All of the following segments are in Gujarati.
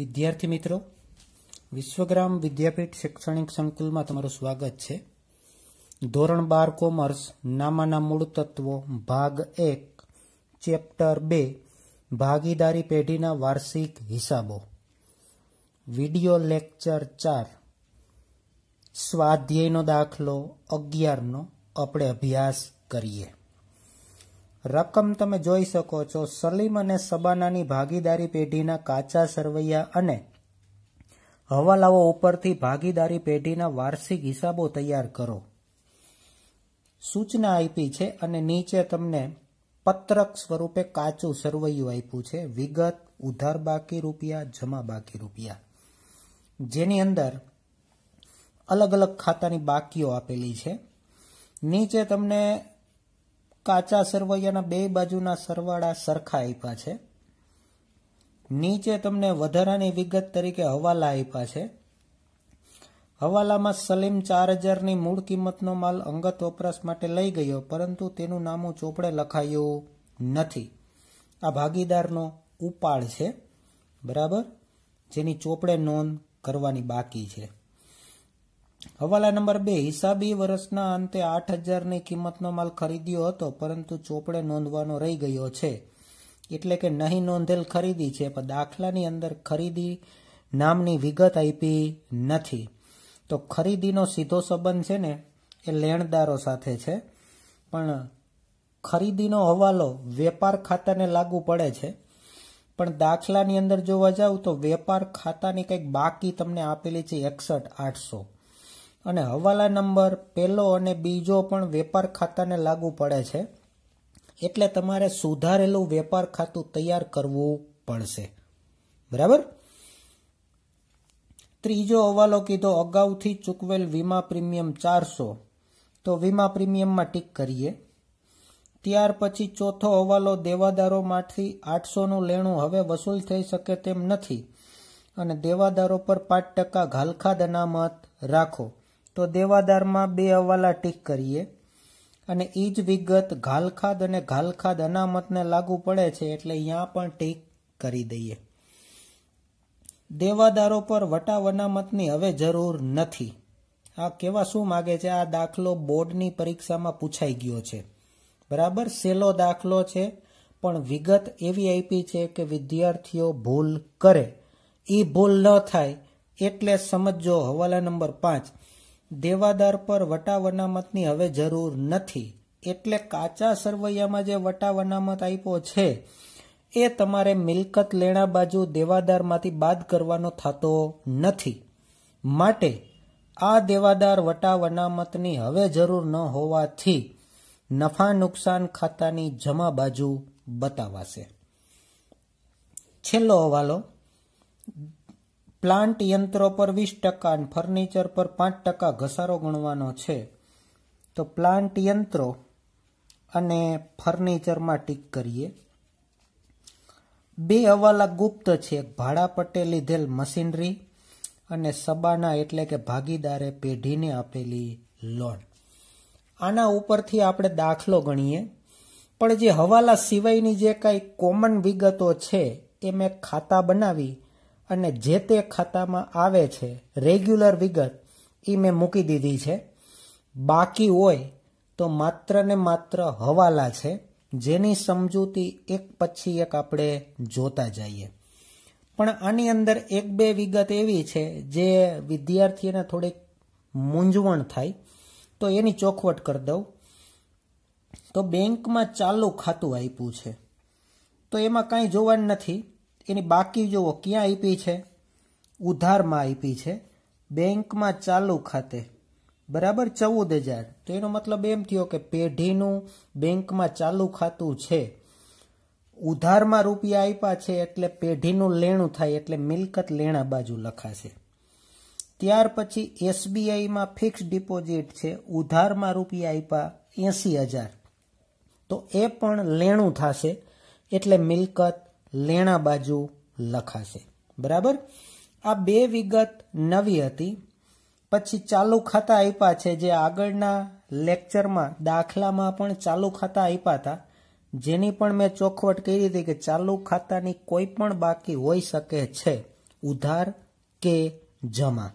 વિદ્યાર્થી મિત્રો વિશ્વગ્રામ વિદ્યાપીઠ શૈક્ષણિક સંકુલમાં તમારું સ્વાગત છે ધોરણ બાર કોમર્સ નામાના મૂળ તત્વો ભાગ એક ચેપ્ટર બે ભાગીદારી પેઢીના વાર્ષિક હિસાબો વિડિયો લેક્ચર ચાર સ્વાધ્યાયનો દાખલો અગિયારનો આપણે અભ્યાસ કરીએ રકમ તમે જોઈ શકો છો સલીમ અને સબાનાની ભાગીદારી પેઢીના કાચા સરવૈયા અને હવાલાઓ ઉપરથી ભાગીદારી પેઢીના વાર્ષિક હિસાબો તૈયાર કરો સૂચના આપી છે અને નીચે તમને પત્રક સ્વરૂપે કાચું સરવૈયું આપ્યું છે વિગત ઉધાર બાકી રૂપિયા જમા બાકી રૂપિયા જેની અંદર અલગ અલગ ખાતાની બાકીઓ આપેલી છે નીચે તમને કાચા સરવૈયાના બે બાજુના સરવાળા સરખા આપ્યા છે નીચે તમને વધારાની વિગત તરીકે હવાલા આપ્યા છે હવાલામાં સલીમ ચાર હજારની મૂળ કિંમતનો માલ અંગત વપરાશ માટે લઈ ગયો પરંતુ તેનું નામું ચોપડે લખાયું નથી આ ભાગીદારનો ઉપાડ છે બરાબર જેની ચોપડે નોંધ કરવાની બાકી છે હવાલા નંબર બે હિસાબી વર્ષના અંતે આઠ હજારની કિંમતનો માલ ખરીદ્યો હતો પરંતુ ચોપડે નોંધવાનો રહી ગયો છે એટલે કે નહીં નોંધેલ ખરીદી છે પણ દાખલાની અંદર ખરીદી નામની વિગત આપી નથી તો ખરીદીનો સીધો સંબંધ છે ને એ લેણદારો સાથે છે પણ ખરીદીનો હવાલો વેપાર ખાતાને લાગુ પડે છે પણ દાખલાની અંદર જોવા જાવ તો વેપાર ખાતાની કંઈક બાકી તમને આપેલી છે એકસઠ આઠસો અને હવાલા નંબર પહેલો અને બીજો પણ વેપાર ખાતાને લાગુ પડે છે એટલે તમારે સુધારેલું વેપાર ખાતું તૈયાર કરવું પડશે બરાબર ત્રીજો હવાલો કીધો અગાઉથી ચૂકવેલ વીમા પ્રીમિયમ ચારસો તો વીમા પ્રીમિયમમાં ટીક કરીએ ત્યાર પછી ચોથો હવાલો દેવાદારોમાંથી આઠસોનું લેણું હવે વસૂલ થઈ શકે તેમ નથી અને દેવાદારો પર પાંચ ટકા ઘાલખાદ અનામત રાખો તો દેવાદારમાં બે હવાલા ટીક કરીએ અને એ જ વિગત ઘાલખાદ અને ઘાલખાદ અનામતને લાગુ પડે છે એટલે અહીંયા પણ ટીક કરી દઈએ દેવાદારો પર વટાવ અનામતની હવે જરૂર નથી આ કેવા શું માગે છે આ દાખલો બોર્ડની પરીક્ષામાં પૂછાઈ ગયો છે બરાબર સેલો દાખલો છે પણ વિગત એવી આપી છે કે વિદ્યાર્થીઓ ભૂલ કરે એ ભૂલ ન થાય એટલે સમજો હવાલા નંબર પાંચ દેવાદાર પર વટા વનામતની હવે જરૂર નથી એટલે કાચા સરવૈયામાં જે વટા વનામત આપ્યો છે એ તમારે મિલકત લેણા બાજુ દેવાદારમાંથી બાદ કરવાનો થતો નથી માટે આ દેવાદાર વટા વનામતની હવે જરૂર ન હોવાથી નફા નુકસાન ખાતાની જમા બાજુ બતાવાશે છેલ્લો હવાલો પ્લાન્ટ યંત્રો પર વીસ ટકા અને ફર્નિચર પર પાંચ ટકા ઘસારો ગણવાનો છે તો પ્લાન્ટ યંત્રો અને ફર્નિચરમાં ટીક કરીએ બે હવાલા ગુપ્ત છે ભાડા પટે લીધેલ મશીનરી અને સબાના એટલે કે ભાગીદારે પેઢીને આપેલી લોન આના ઉપરથી આપણે દાખલો ગણીએ પણ જે હવાલા સિવાયની જે કાંઈ કોમન વિગતો છે એ મેં ખાતા બનાવી અને જે તે ખાતામાં આવે છે રેગ્યુલર વિગત એ મેં મૂકી દીધી છે બાકી હોય તો માત્ર ને માત્ર હવાલા છે જેની સમજૂતી એક પછી એક આપણે જોતા જઈએ પણ આની અંદર એક બે વિગત એવી છે જે વિદ્યાર્થીને થોડીક મૂંઝવણ થાય તો એની ચોખવટ કરી દઉં તો બેંકમાં ચાલુ ખાતું આપ્યું છે તો એમાં કાંઈ જોવાનું નથી એની બાકી જુઓ ક્યાં આપી છે ઉધારમાં આપી છે બેંકમાં ચાલુ ખાતે બરાબર ચૌદ હજાર તો એનો મતલબ એમ થયો કે પેઢીનું બેંકમાં ચાલુ ખાતું છે ઉધારમાં રૂપિયા આપ્યા છે એટલે પેઢીનું લેણું થાય એટલે મિલકત લેણા બાજુ લખાશે ત્યાર પછી એસબીઆઈમાં ફિક્સ ડિપોઝિટ છે ઉધારમાં રૂપિયા આપ્યા એંસી હજાર તો એ પણ લેણું થશે એટલે મિલકત લેણા બાજુ લખાશે બરાબર આ બે વિગત નવી હતી પછી ચાલુ ખાતા આપ્યા છે જે આગળના લેક્ચરમાં દાખલામાં પણ ચાલુ ખાતા આપ્યા હતા જેની પણ મેં ચોખવટ કરી હતી કે ચાલુ ખાતાની કોઈ પણ બાકી હોઈ શકે છે ઉધાર કે જમા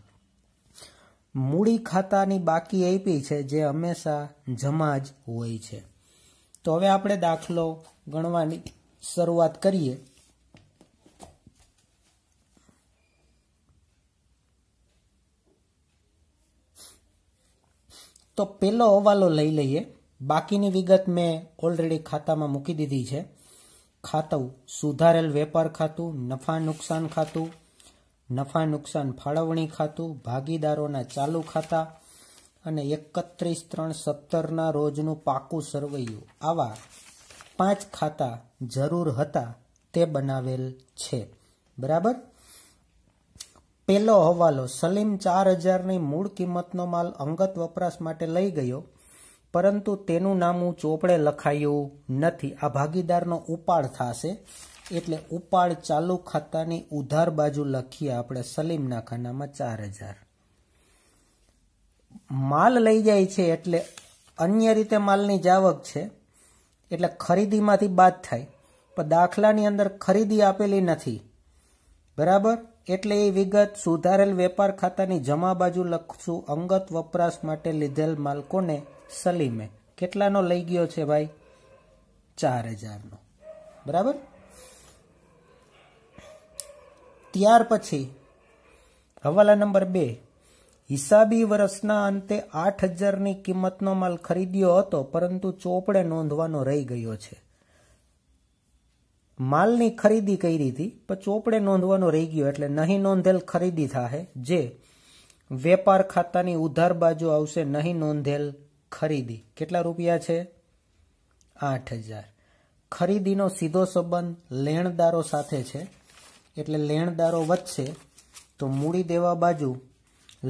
મૂડી ખાતાની બાકી આપી છે જે હંમેશા જમા જ હોય છે તો હવે આપણે દાખલો ગણવાની શરૂઆત કરીએ તો પહેલો હવાલો લઈ લઈએ બાકીની વિગત મેં ઓલરેડી ખાતામાં મૂકી દીધી છે ખાતું સુધારેલ વેપાર ખાતું નફા નુકસાન ખાતું નફા નુકસાન ફાળવણી ખાતું ભાગીદારોના ચાલુ ખાતા અને એકત્રીસ ત્રણ સત્તરના રોજનું પાકું સરવૈયું આવા પાંચ ખાતા જરૂર હતા તે બનાવેલ છે બરાબર પહેલો હવાલો સલીમ ચાર હજારની મૂળ કિંમતનો માલ અંગત વપરાશ માટે લઈ ગયો પરંતુ તેનું નામું ચોપડે લખાયું નથી આ ભાગીદારનો ઉપાડ થશે એટલે ઉપાડ ચાલુ ખાતાની ઉધાર બાજુ લખીએ આપણે સલીમના ખાનામાં ચાર હજાર માલ લઈ જાય છે એટલે અન્ય રીતે માલની જાવક છે એટલે ખરીદીમાંથી બાદ થાય પણ દાખલાની અંદર ખરીદી આપેલી નથી બરાબર એટલે એ વિગત સુધારેલ વેપાર ખાતાની જમા બાજુ લખશું અંગત વપરાશ માટે લીધેલ માલકોને સલીમે કેટલાનો લઈ ગયો છે ભાઈ ચાર હજારનો બરાબર ત્યાર પછી હવાલા નંબર બે હિસાબી વર્ષના અંતે આઠ હજારની કિંમતનો માલ ખરીદ્યો હતો પરંતુ ચોપડે નોંધવાનો રહી ગયો છે માલની ખરીદી કરી હતી પણ ચોપડે નોંધવાનો રહી ગયો એટલે નહીં નોંધેલ ખરીદી થાહે જે વેપાર ખાતાની ઉધાર બાજુ આવશે નહીં નોંધેલ ખરીદી કેટલા રૂપિયા છે આઠ હજાર ખરીદીનો સીધો સંબંધ લેણદારો સાથે છે એટલે લેણદારો વધશે તો મૂડી દેવા બાજુ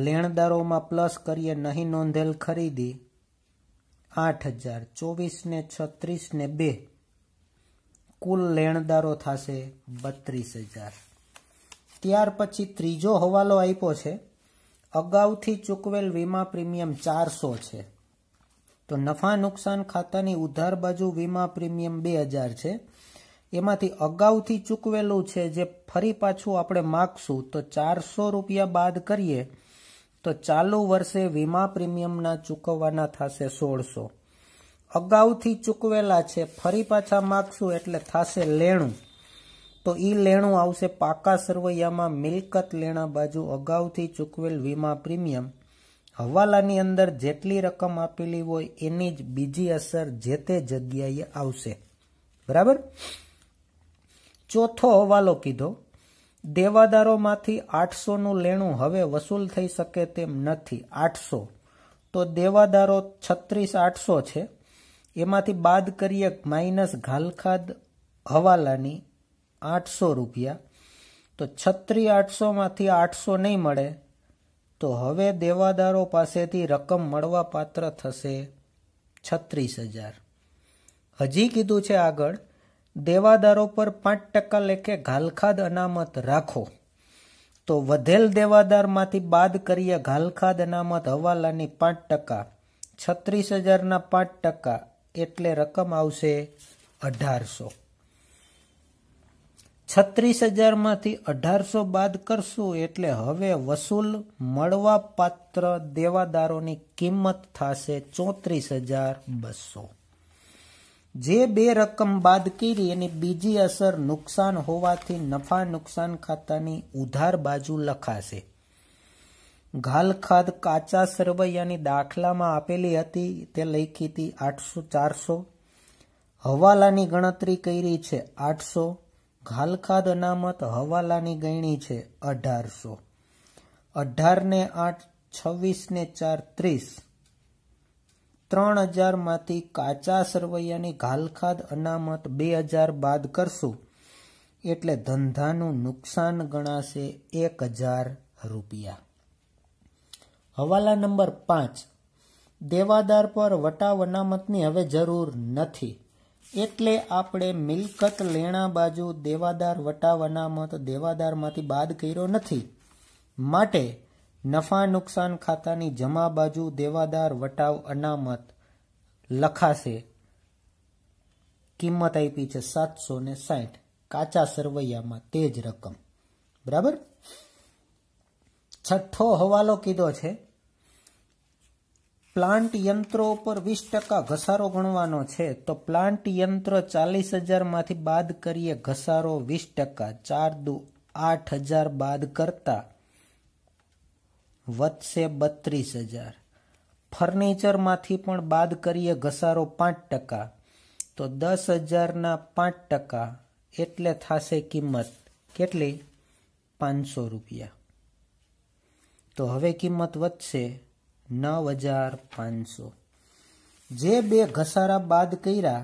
લેણદારોમાં પ્લસ કરીએ નહીં નોંધેલ ખરીદી આઠ હજાર ચોવીસને છત્રીસને બે કુલ લેણદારો થશે બત્રીસ હજાર ત્યાર પછી ત્રીજો હવાલો આપ્યો છે અગાઉથી ચૂકવેલ વીમા પ્રીમિયમ ચારસો છે તો નફા નુકસાન ખાતાની ઉધાર બાજુ વીમા પ્રીમિયમ બે હજાર છે એમાંથી અગાઉથી ચૂકવેલું છે જે ફરી પાછું આપણે માગશું તો ચારસો રૂપિયા બાદ કરીએ તો ચાલુ વર્ષે વીમા પ્રીમિયમના ચૂકવવાના થશે સોળસો અગાઉથી ચૂકવેલા છે ફરી પાછા માગશું એટલે થશે લેણું તો એ લેણું આવશે પાકા સરવૈયામાં મિલકત લેણા બાજુ અગાઉથી ચૂકવેલ વીમા પ્રીમિયમ હવાલાની અંદર જેટલી રકમ આપેલી હોય એની જ બીજી અસર જે તે જગ્યાએ આવશે બરાબર ચોથો હવાલો કીધો દેવાદારોમાંથી આઠસોનું લેણું હવે વસૂલ થઈ શકે તેમ નથી આઠસો તો દેવાદારો છત્રીસ આઠસો છે એમાંથી બાદ કરીએ માઇનસ ઘાલખાદ હવાલાની આઠસો રૂપિયા તો છત્રી આઠસોમાંથી આઠસો નહીં મળે તો હવે દેવાદારો પાસેથી રકમ મળવા પાત્ર થશે છત્રીસ હજાર હજી કીધું છે આગળ દેવાદારો પર પાંચ ટકા લેખે ઘાલખાદ અનામત રાખો તો વધેલ દેવાદારમાંથી બાદ કરીએ ઘાલખાદ અનામત હવાલાની પાંચ ટકા છત્રીસ હજારના પાંચ ટકા એટલે રકમ આવશે અઢારસો છત્રીસ હજારમાંથી અઢારસો બાદ કરશું એટલે હવે વસૂલ મળવાપાત્ર દેવાદારોની કિંમત થશે ચોત્રીસ હજાર બસો જે બે રકમ બાદ કરી એની બીજી અસર નુકસાન હોવાથી નફા નુકસાન ખાતાની ઉધાર બાજુ લખાશે ઘાલખાદ કાચા સરવૈયાની દાખલામાં આપેલી હતી તે લખી હતી આઠસો ચારસો હવાલાની ગણતરી કરી છે આઠસો ઘાલખાદ અનામત હવાલાની ગણી છે અઢારસો અઢારને આઠ છવ્વીસને ચાર ત્રીસ ત્રણ હજારમાંથી કાચા સરવૈયાની ઘાલખાદ અનામત બે હજાર બાદ કરશું એટલે ધંધાનું નુકસાન ગણાશે એક હજાર રૂપિયા હવાલા નંબર પાંચ દેવાદાર પર વટાવ અનામતની હવે જરૂર નથી એટલે આપણે મિલકત લેણા બાજુ દેવાદાર વટાવ અનામત દેવાદારમાંથી બાદ કર્યો નથી માટે નફા નુકસાન ખાતાની જમા બાજુ દેવાદાર વટાવ અનામત લખાશે કિંમત આપી છે સાતસો ને સાઠ કાચા સરવૈયામાં તે જ રકમ બરાબર છઠ્ઠો હવાલો કીધો છે પ્લાન્ટ યંત્રો ઉપર વીસ ટકા ઘસારો ગણવાનો છે તો પ્લાન્ટ યંત્ર ચાલીસ હજારમાંથી બાદ કરીએ ઘસારો વીસ ટકા ચાર દુ આઠ હજાર બાદ કરતા વધશે બત્રીસ હજાર ફર્નિચરમાંથી પણ બાદ કરીએ ઘસારો પાંચ ટકા તો દસ હજારના પાંચ ટકા એટલે થશે કિંમત કેટલી પાંચસો રૂપિયા તો હવે કિંમત વધશે નવ હજાર પાંચસો જે બે ઘસારા બાદ કર્યા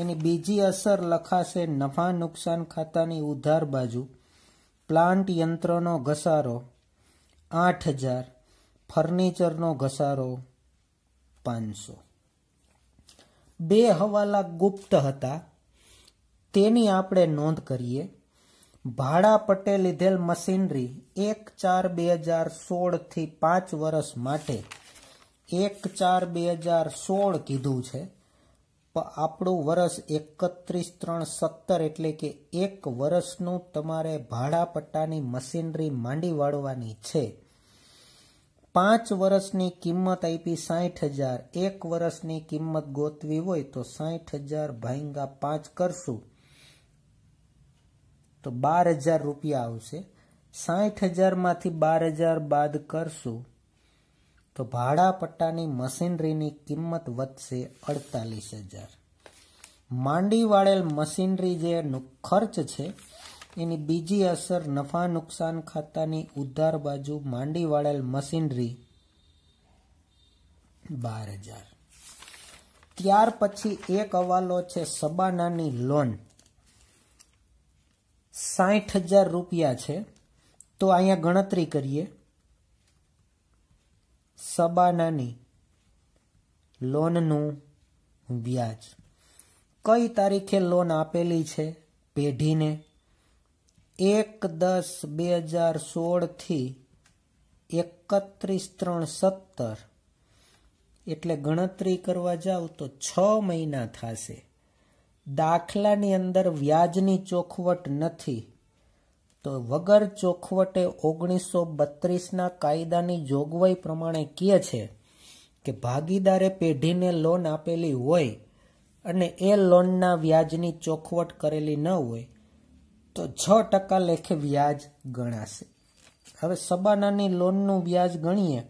એની બીજી અસર લખાશે નફા નુકસાન ખાતાની ઉધાર બાજુ પ્લાન્ટ યંત્રનો ઘસારો આઠ હજાર ફર્નિચરનો ઘસારો પાંચસો બે હવાલા ગુપ્ત હતા તેની આપણે નોંધ કરીએ ભાડા પટે લીધેલ મશીનરી એક ચાર બે હજાર સોળથી પાંચ વર્ષ માટે એક ચાર બે હજાર સોળ કીધું છે આપણું વર્ષ એકત્રીસ ત્રણ સત્તર એટલે કે એક વર્ષનું તમારે ભાડા પટ્ટાની મશીનરી માંડી વાળવાની છે પાંચ વર્ષની કિંમત આપી સાઠ હજાર એક વર્ષની કિંમત ગોતવી હોય તો સાઠ હજાર ભાઈંગા પાંચ કરશું તો બાર હજાર રૂપિયા આવશે સાઠ હજારમાંથી બાર હજાર બાદ કરશું તો ભાડા પટ્ટાની મશીનરીની કિંમત વધશે અડતાલીસ હજાર માંડી વાળેલ મશીનરી જે ખર્ચ છે એની બીજી અસર નફા નુકસાન ખાતાની ઉધાર બાજુ માંડી વાળેલ મશીનરી બાર હજાર ત્યાર પછી એક હવાલો છે સબાનાની લોન સાઠ હજાર રૂપિયા છે તો અહીંયા ગણતરી કરીએ સબાનાની લોનનું વ્યાજ કઈ તારીખે લોન આપેલી છે પેઢીને એક દસ બે હજાર સોળથી એકત્રીસ ત્રણ સત્તર એટલે ગણતરી કરવા જાવ તો છ મહિના થશે દાખલાની અંદર વ્યાજની ચોખવટ નથી તો વગર ચોખવટે ઓગણીસો બત્રીસના કાયદાની જોગવાઈ પ્રમાણે કહે છે કે ભાગીદારે પેઢીને લોન આપેલી હોય અને એ લોનના વ્યાજની ચોખવટ કરેલી ન હોય તો છ ટકા લેખે વ્યાજ ગણાશે હવે સબાનાની લોનનું વ્યાજ ગણીએ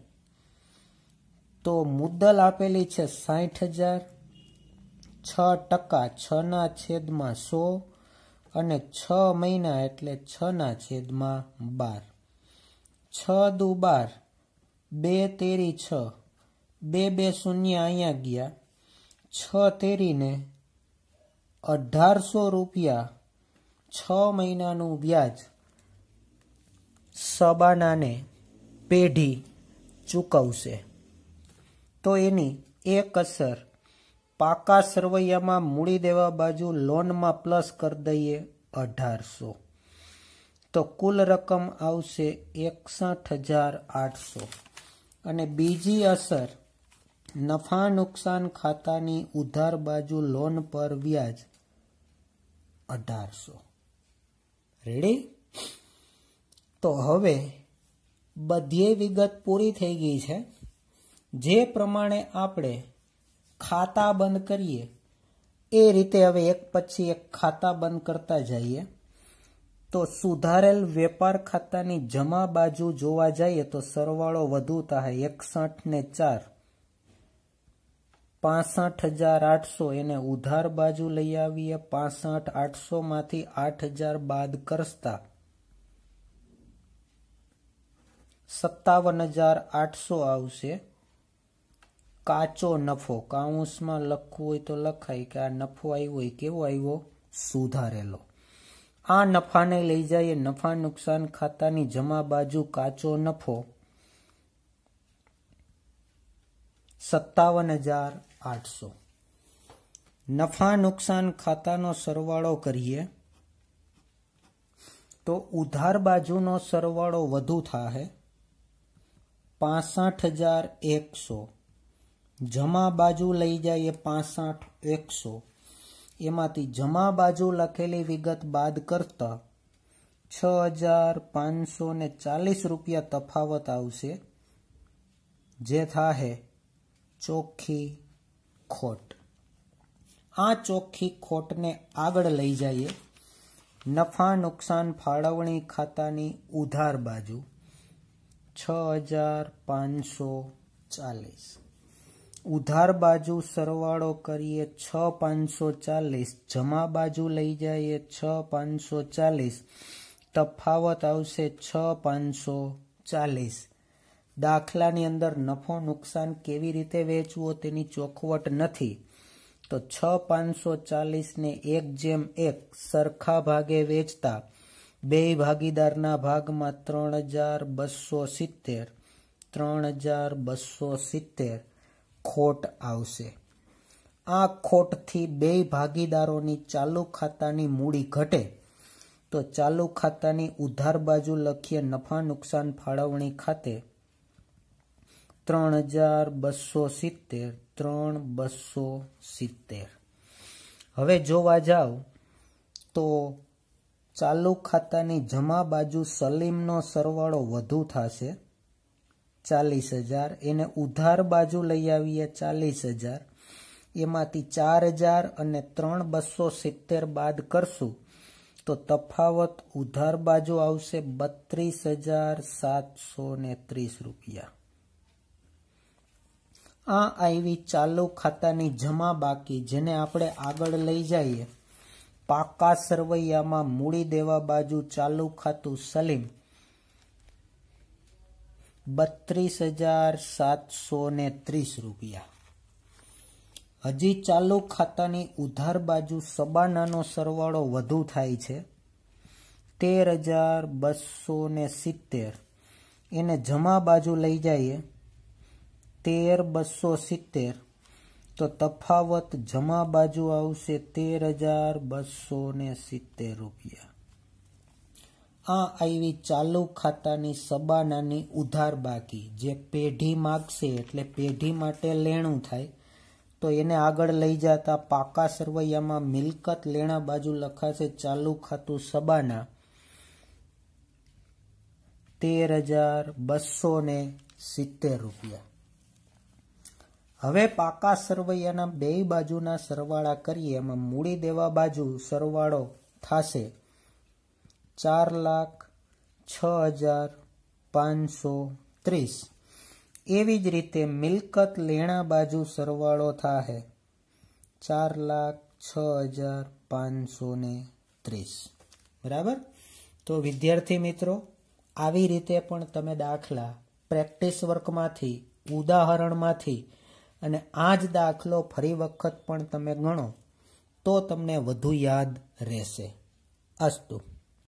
તો મુદ્દલ આપેલી છે સાઠ હજાર છ ટકા છના છેદમાં સો અને છ મહિના એટલે છના છેદમાં બાર છ દુ બાર બે તેરી છ બે બે શૂન્ય અહીંયા ગયા છ તેરીને અઢારસો રૂપિયા છ મહિનાનું વ્યાજ સબાનાને પેઢી ચૂકવશે તો એની એક અસર પાકા સરવૈયામાં મૂડી દેવા બાજુ લોનમાં પ્લસ કરી દઈએ અઢારસો તો કુલ રકમ આવશે એકસઠ હજાર આઠસો અને બીજી અસર નફા નુકસાન ખાતાની ઉધાર બાજુ લોન પર વ્યાજ અઢારસો રેડી તો હવે બધી વિગત પૂરી થઈ ગઈ છે જે પ્રમાણે આપણે ખાતા બંધ કરીએ એ રીતે હવે એક પછી એક ખાતા બંધ કરતા જઈએ તો સુધારેલ વેપાર ખાતાની જમા બાજુ જોવા જઈએ તો સરવાળો વધુ થાય એકસઠ ને ચાર પાસઠ હજાર આઠસો એને ઉધાર બાજુ લઈ આવીએ પાસઠ આઠસો માંથી આઠ હજાર બાદ કરતા સત્તાવન હજાર આઠસો આવશે કાચો નફો કાઉન્સમાં લખવું હોય તો લખાય કે આ નફો આવ્યો એ કેવો આવ્યો સુધારેલો આ નફાને લઈ જઈએ નફા નુકસાન ખાતાની જમા બાજુ કાચો નફો સત્તાવન હજાર આઠસો નફા નુકસાન ખાતાનો સરવાળો કરીએ તો ઉધાર બાજુનો સરવાળો વધુ થાહે પાસઠ હજાર એકસો જમા બાજુ લઈ જાય પાસઠ એકસો એમાંથી જમા બાજુ લખેલી વિગત બાદ કરતા છ હજાર પાંચસો ને ચાલીસ રૂપિયા તફાવત આવશે જે થાહે ચોખ્ખી ખોટ આ ચોખ્ખી ખોટને આગળ લઈ જઈએ નફા નુકસાન ફાળવણી ખાતાની ઉધાર બાજુ છ હજાર પાંચસો ચાલીસ ઉધાર બાજુ સરવાળો કરીએ છ પાંચસો ચાલીસ જમા બાજુ લઈ જઈએ છ પાંચસો ચાલીસ તફાવત આવશે છ પાંચસો ચાલીસ દાખલાની અંદર નફો નુકસાન કેવી રીતે વેચવો તેની ચોખવટ નથી તો છ પાંચસો ચાલીસને એક જેમ એક સરખા ભાગે વેચતા બે ભાગીદારના ભાગમાં ત્રણ હજાર બસો સિત્તેર ત્રણ હજાર બસો સિત્તેર ખોટ આવશે આ ખોટથી બે ભાગીદારોની ચાલુ ખાતાની મૂડી ઘટે તો ચાલુ ખાતાની ઉધાર બાજુ લખીએ નફા નુકસાન ફાળવણી ખાતે ત્રણ હજાર બસો સિત્તેર ત્રણ બસો સિત્તેર હવે જોવા જાઓ તો ચાલુ ખાતાની જમા બાજુ સલીમનો સરવાળો વધુ થશે ચાલીસ હજાર એને ઉધાર બાજુ લઈ આવીએ ચાલીસ હજાર એમાંથી ચાર હજાર અને ત્રણ બસો સિત્તેર બાદ કરશું તો તફાવત ઉધાર બાજુ આવશે બત્રીસ હજાર સાતસો ને ત્રીસ રૂપિયા આ આવી ચાલુ ખાતાની જમા બાકી જેને આપણે આગળ લઈ જઈએ પાકા સરવૈયામાં મૂડી દેવા બાજુ ચાલુ ખાતું સલીમ બત્રીસ હજાર સાતસો ને ત્રીસ રૂપિયા હજી ચાલુ ખાતાની ઉધાર બાજુ સબાનાનો સરવાળો વધુ થાય છે તેર હજાર બસો ને સિત્તેર એને જમા બાજુ લઈ જઈએ તેર બસો સિત્તેર તો તફાવત જમા બાજુ આવશે તેર હજાર બસો ને સિત્તેર રૂપિયા આ આવી ચાલુ ખાતાની સબાનાની ઉધાર બાકી જે પેઢી માગશે એટલે પેઢી માટે લેણું થાય તો એને આગળ લઈ જતા પાકા સરવૈયામાં મિલકત લેણા બાજુ લખાશે ચાલુ ખાતું સબાના તેર હજાર બસો ને સિત્તેર રૂપિયા હવે પાકા સરવૈયાના બે બાજુના સરવાળા કરીએ એમાં મૂડી દેવા બાજુ સરવાળો થશે ચાર લાખ છ હજાર પાંચસો ત્રીસ એવી જ રીતે મિલકત લેણા બાજુ સરવાળો થશે ચાર લાખ છ હજાર પાંચસો ને ત્રીસ બરાબર તો વિદ્યાર્થી મિત્રો આવી રીતે પણ તમે દાખલા પ્રેક્ટિસ વર્કમાંથી ઉદાહરણમાંથી અને આ જ દાખલો ફરી વખત પણ તમે ગણો તો તમને વધુ યાદ રહેશે અસ્તુ